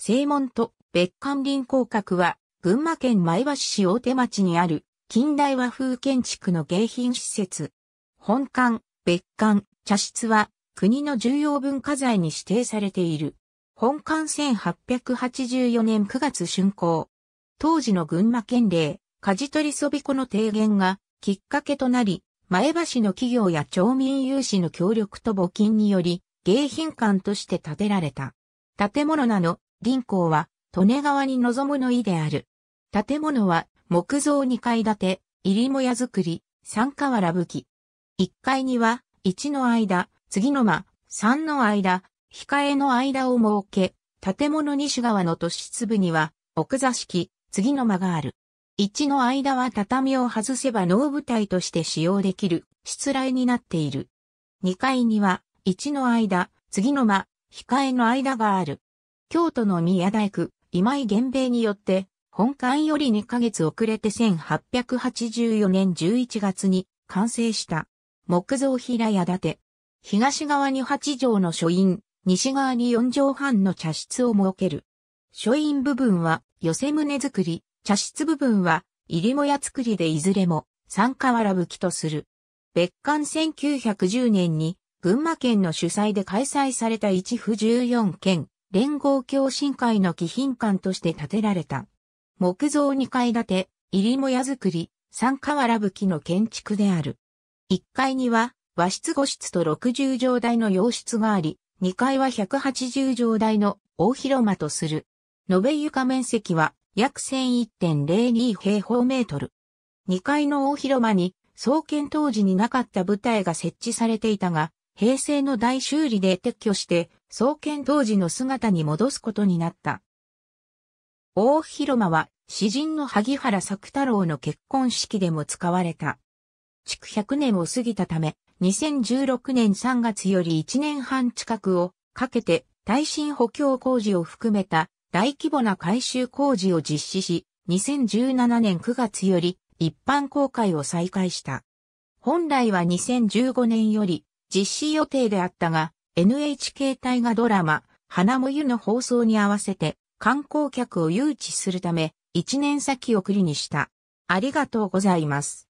正門と別館林公閣は、群馬県前橋市大手町にある、近代和風建築の迎賓施設。本館、別館、茶室は、国の重要文化財に指定されている。本館1884年9月竣工。当時の群馬県令、舵取りそびこの提言が、きっかけとなり、前橋の企業や町民有志の協力と募金により、迎賓館として建てられた。建物なの銀行は、利根川に望むの意である。建物は、木造2階建て、入りも屋造り、三河原武器。1階には、1の間、次の間、3の間、控えの間を設け、建物西側の都市部には、奥座敷、次の間がある。1の間は畳を外せば能舞台として使用できる、失礼になっている。2階には、1の間、次の間、控えの間がある。京都の宮大工、今井源兵によって、本館より2ヶ月遅れて1884年11月に完成した。木造平屋建て。東側に8畳の書院、西側に4畳半の茶室を設ける。書院部分は寄せ棟作り、茶室部分は入りもや作りでいずれも三河原吹きとする。別館1910年に群馬県の主催で開催された一府14県連合共進会の貴賓館として建てられた。木造2階建て、入母屋造り、三河原吹の建築である。1階には和室五室と60畳台の洋室があり、2階は180畳台の大広間とする。延べ床面積は約1001.02平方メートル。2階の大広間に創建当時になかった舞台が設置されていたが、平成の大修理で撤去して創建当時の姿に戻すことになった。大広間は詩人の萩原作太郎の結婚式でも使われた。築100年を過ぎたため、2016年3月より1年半近くをかけて耐震補強工事を含めた大規模な改修工事を実施し、2017年9月より一般公開を再開した。本来は2015年より実施予定であったが、NHK 大河ドラマ、花も湯の放送に合わせて観光客を誘致するため、1年先送りにした。ありがとうございます。